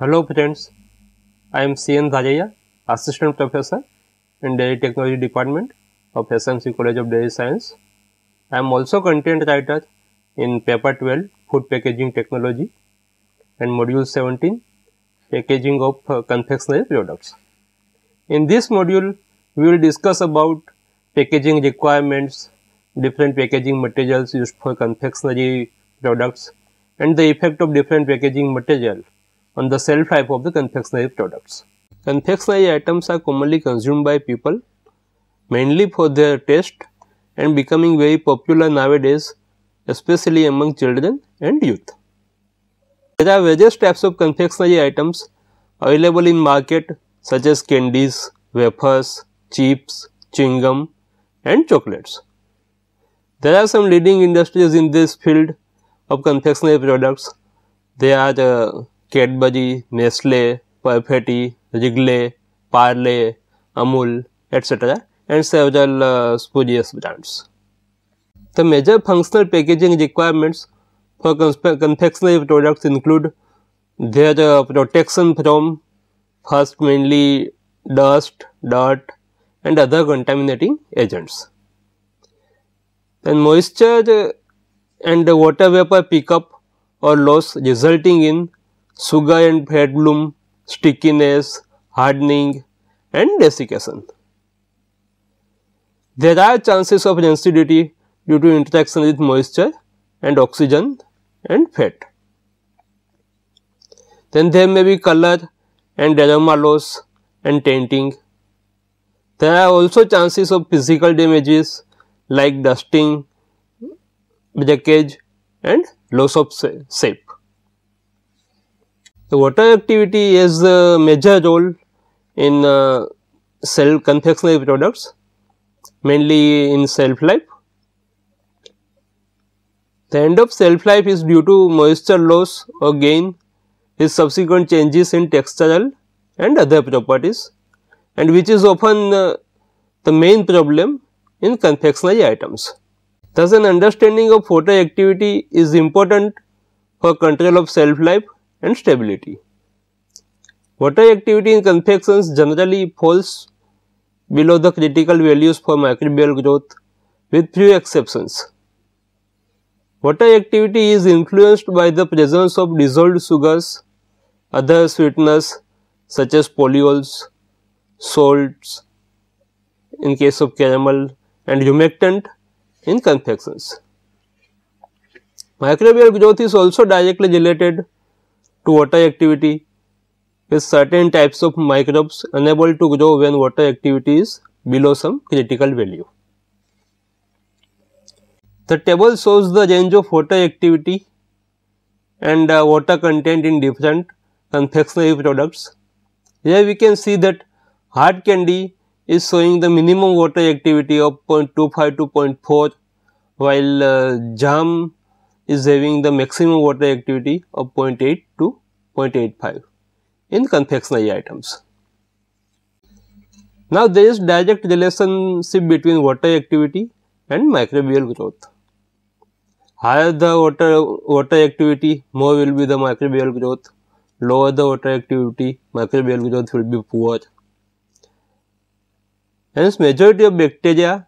Hello friends, I am CN Dajaya, Assistant Professor in Dairy Technology Department of SMC College of Dairy Science. I am also content writer in paper 12 Food Packaging Technology and module 17 Packaging of uh, Confectionery Products. In this module, we will discuss about packaging requirements, different packaging materials used for confectionery products and the effect of different packaging material on the cell type of the confectionery products. Confectionery items are commonly consumed by people mainly for their taste and becoming very popular nowadays especially among children and youth. There are various types of confectionery items available in market such as candies, wafers, chips, chewing gum and chocolates. There are some leading industries in this field of confectionery products. They are uh, Cadbury Nestle Perfetti Wrigley Parle Amul etc and several uh, spurious brands. The major functional packaging requirements for confectionery products include their uh, protection from first mainly dust, dirt and other contaminating agents. Then moisture and water vapor pickup or loss resulting in sugar and fat bloom, stickiness, hardening and desiccation. There are chances of rancidity due to interaction with moisture and oxygen and fat. Then there may be color and aroma loss and tainting. There are also chances of physical damages like dusting, breakage and loss of shape. The water activity is the major role in uh, cell confectionery products mainly in shelf life. The end of shelf life is due to moisture loss or gain is subsequent changes in textural and other properties and which is often uh, the main problem in confectionery items. Thus, an understanding of photo activity is important for control of shelf life and stability. Water activity in confections generally falls below the critical values for microbial growth with few exceptions. Water activity is influenced by the presence of dissolved sugars, other sweeteners such as polyols, salts in case of caramel and humectant in confections. Microbial growth is also directly related to water activity is certain types of microbes unable to grow when water activity is below some critical value. The table shows the range of water activity and uh, water content in different confectionery products. Here we can see that hard candy is showing the minimum water activity of 0.25 to 0.4 while uh, jam is having the maximum water activity of 0.8 to 0.85 in confectionery items. Now, there is direct relationship between water activity and microbial growth. Higher the water, water activity, more will be the microbial growth. Lower the water activity, microbial growth will be poor. Hence, majority of bacteria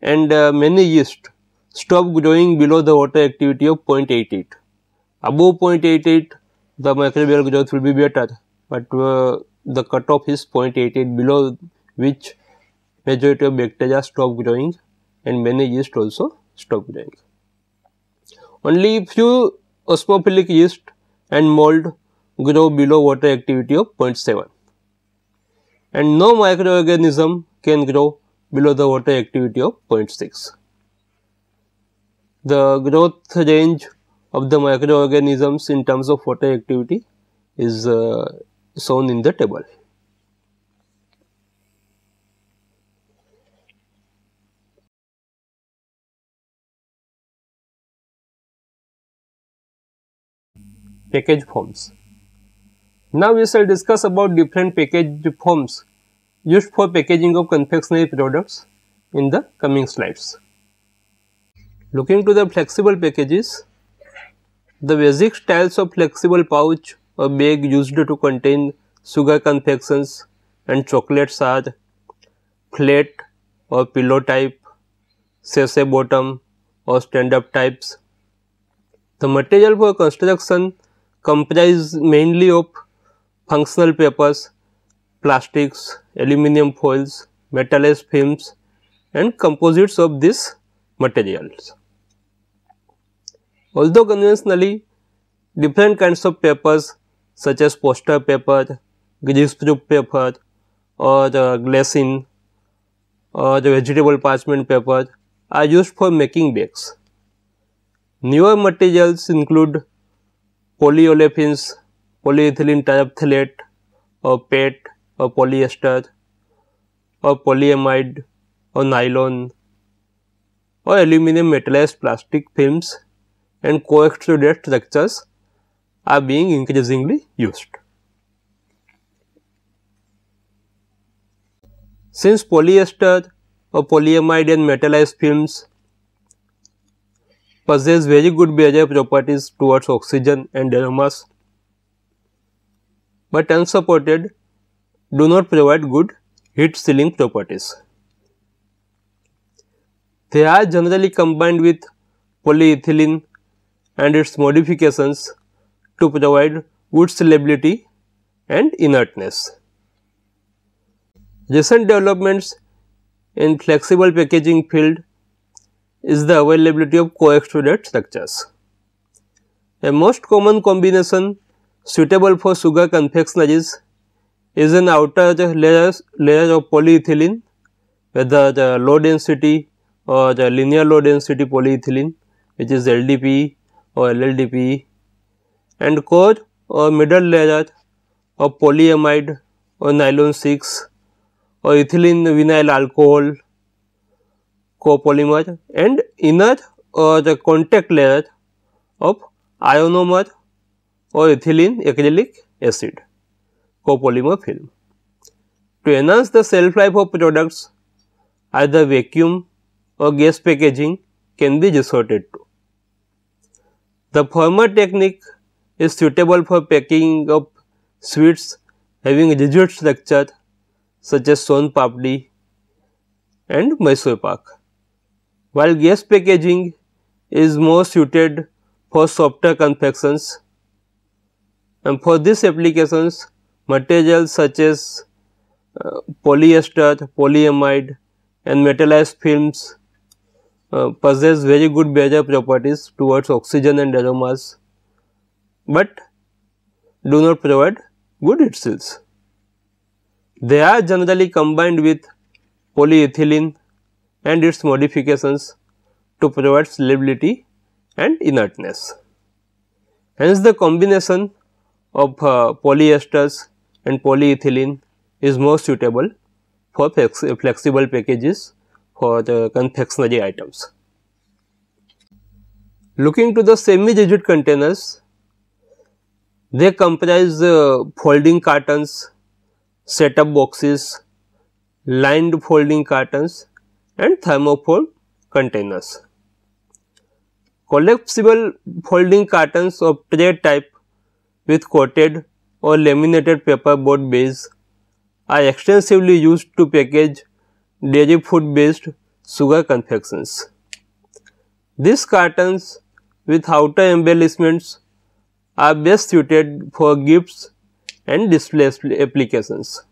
and uh, many yeast stop growing below the water activity of 0.88. Above 0.88, the microbial growth will be better, but uh, the cutoff is 0.88 below which majority of bacteria stop growing and many yeast also stop growing. Only few osmophilic yeast and mold grow below water activity of 0.7 and no microorganism can grow below the water activity of 0.6. The growth range of the microorganisms in terms of water activity is uh, shown in the table. Package forms. Now we shall discuss about different package forms used for packaging of confectionery products in the coming slides. Looking to the flexible packages, the basic styles of flexible pouch or bag used to contain sugar confections and chocolates are flat or pillow type, sachet bottom or stand up types. The material for construction comprises mainly of functional papers, plastics, aluminum foils, metalized films and composites of these materials. Although conventionally, different kinds of papers such as poster paper, greaseproof paper or uh, glassine, or vegetable parchment paper are used for making bags. Newer materials include polyolefins, polyethylene terephthalate or PET or polyester or polyamide or nylon or aluminum metallized plastic films and coextruded structures are being increasingly used. Since polyester or polyamide and metallized films possess very good barrier properties towards oxygen and aromas, but unsupported do not provide good heat sealing properties. They are generally combined with polyethylene and its modifications to provide good solubility and inertness. Recent developments in flexible packaging field is the availability of co-extruded structures. A most common combination suitable for sugar confectionaries is an outer layer, layer of polyethylene whether the low density or the linear low density polyethylene which is LDPE और L L D P and core और middle layer तो, और पोलियमाइड और nylon six और ethylene vinyl alcohol copolymer and inner और contact layer of आयोनोमर और ethylene acrylic acid film to enhance the self life of products I the vacuum और gas packaging can be resorted to The former technique is suitable for packing up sweets having rigid structure such as son papdi and Mysore pak, while gas packaging is more suited for softer confections and for these applications materials such as uh, polyester, polyamide and metallized films uh, possess very good behavior properties towards oxygen and aromas, but do not provide good heat seals. They are generally combined with polyethylene and its modifications to provide solubility and inertness. Hence, the combination of uh, polyesters and polyethylene is more suitable for flexible packages for the confectionery items. Looking to the semi-rigid containers, they comprise uh, folding cartons, setup boxes, lined folding cartons and thermophore containers. Collapsible folding cartons of tray type with coated or laminated paperboard base are extensively used to package dairy food based sugar confections. These cartons with outer embellishments are best suited for gifts and display applications.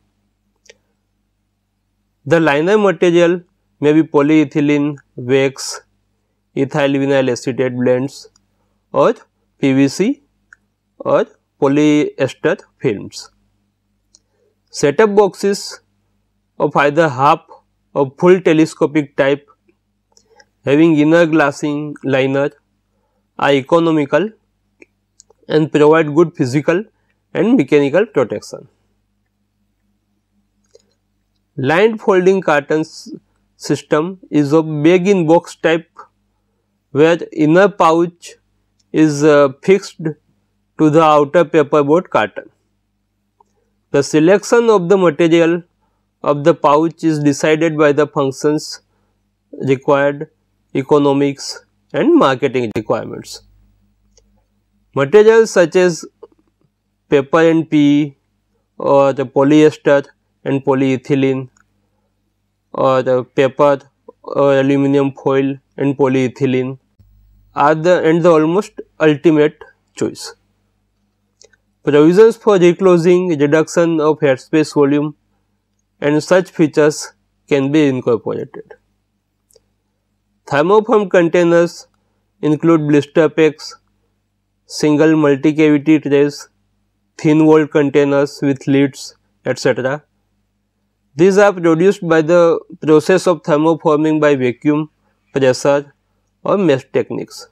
The liner material may be polyethylene, wax, ethyl vinyl acetate blends or PVC or polyester films. Setup boxes of either half of full telescopic type having inner glassing liner are economical and provide good physical and mechanical protection. Lined folding cartons system is of bag in box type where inner pouch is uh, fixed to the outer paperboard carton. The selection of the material of the pouch is decided by the functions required, economics and marketing requirements. Materials such as paper and PE or the polyester and polyethylene or the paper or aluminum foil and polyethylene are the and the almost ultimate choice. Provisions for reclosing, reduction of airspace volume and such features can be incorporated. Thermoform containers include blister packs, single multi-cavity trays, thin walled containers with lids, etc. These are produced by the process of thermoforming by vacuum, pressure or mesh techniques.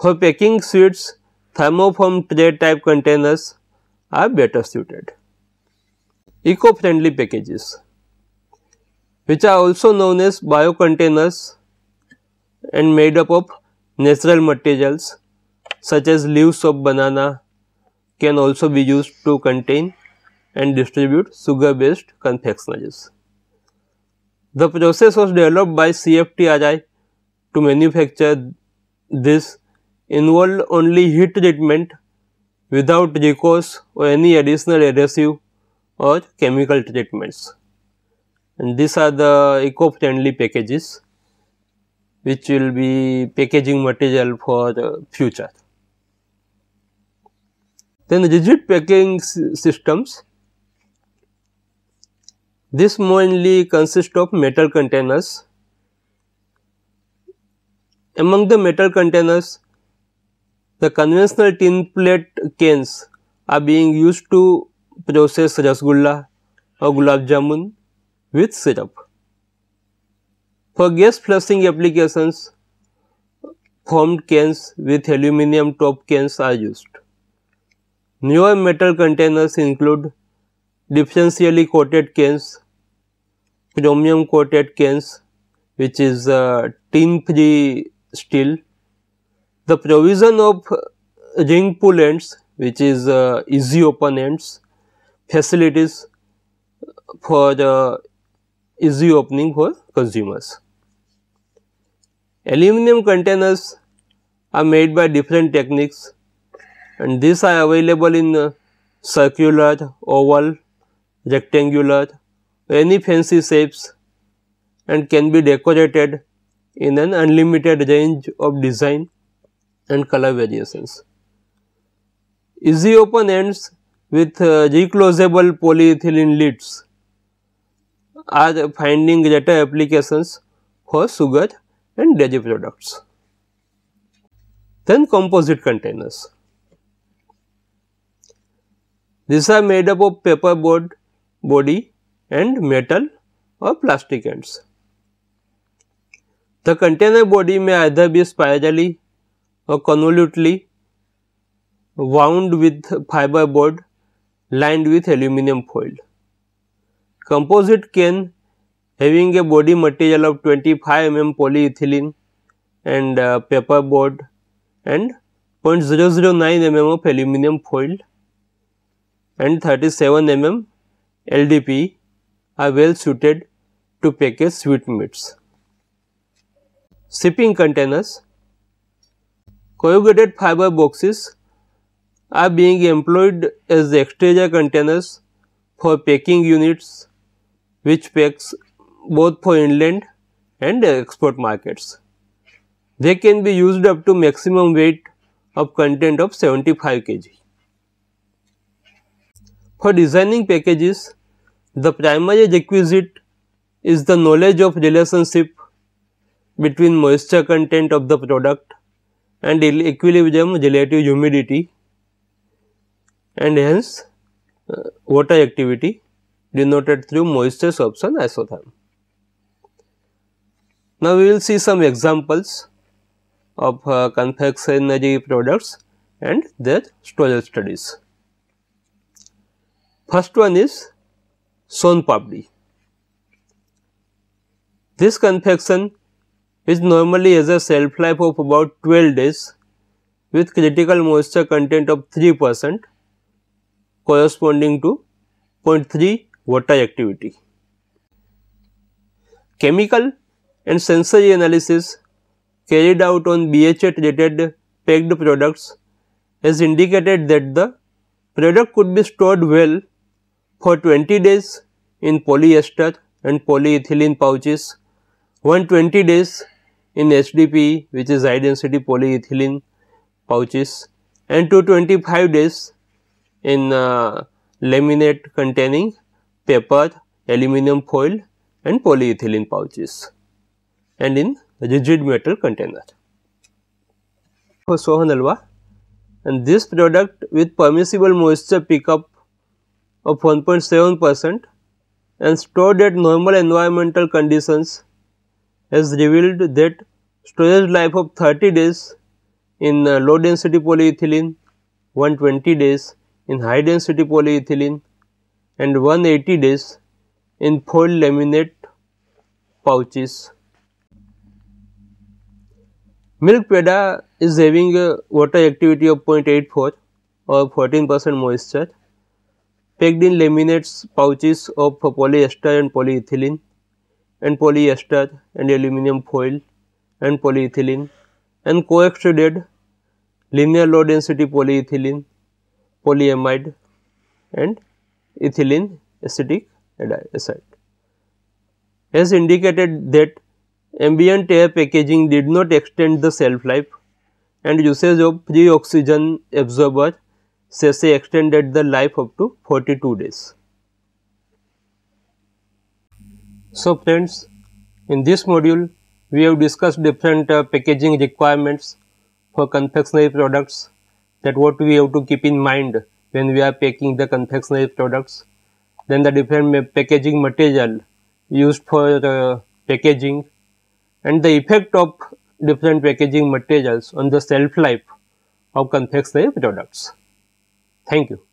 For packing sweets, thermoform tray type containers are better suited eco-friendly packages which are also known as biocontainers and made up of natural materials such as leaves of banana can also be used to contain and distribute sugar based confectionaries. The process was developed by CFTRI to manufacture this involved only heat treatment without recourse or any additional adhesive or chemical treatments. And these are the eco-friendly packages which will be packaging material for the future. Then rigid packing systems. This mainly consists of metal containers. Among the metal containers, the conventional tin plate cans are being used to process rasgulla or gulab jamun with syrup for gas flushing applications form cans with aluminium top cans are used newer metal containers include differentially coated cans chromium coated cans which is tin free steel the provision of ring pull ends which is easy open ends facilities for the easy opening for consumers. Aluminum containers are made by different techniques and these are available in uh, circular, oval, rectangular, any fancy shapes and can be decorated in an unlimited range of design and color variations. Easy open ends with uh, reclosable polyethylene lids are finding greater applications for sugar and dairy products. Then composite containers. These are made up of paper board body and metal or plastic ends. The container body may either be spirally or convolutely wound with fiber board lined with aluminum foil. Composite can having a body material of 25 mm polyethylene and uh, paper board and 0.009 mm of aluminum foil and 37 mm LDP are well suited to package sweetmeats. Shipping containers, corrugated fiber boxes are being employed as exterior containers for packing units which packs both for inland and export markets. They can be used up to maximum weight of content of 75 kg. For designing packages, the primary requisite is the knowledge of relationship between moisture content of the product and equilibrium relative humidity and hence uh, water activity denoted through moisture sorption isotherm. Now, we will see some examples of uh, energy products and their storage studies. First one is Son Papdi. This confection which normally has a shelf life of about 12 days with critical moisture content of 3 percent corresponding to point 0.3 water activity. Chemical and sensory analysis carried out on BHA treated pegged products has indicated that the product could be stored well for 20 days in polyester and polyethylene pouches, 120 days in HDPE which is high density polyethylene pouches and 225 days in uh, laminate containing paper, aluminum foil and polyethylene pouches and in rigid metal container. For and this product with permissible moisture pickup of 1.7 percent and stored at normal environmental conditions has revealed that storage life of 30 days in uh, low density polyethylene 120 days in high density polyethylene and 180 days in foil laminate pouches. Milk peda is having a water activity of 0.84 or 14 percent moisture packed in laminates pouches of polyester and polyethylene and polyester and aluminum foil and polyethylene and co-extruded linear low density polyethylene polyamide and ethylene acetic acid. As indicated that ambient air packaging did not extend the shelf life and usage of free oxygen absorber sachet extended the life up to 42 days. So friends, in this module we have discussed different uh, packaging requirements for confectionery products that what we have to keep in mind when we are packing the confectionery products then the different packaging material used for the uh, packaging and the effect of different packaging materials on the shelf life of confectionery products. Thank you.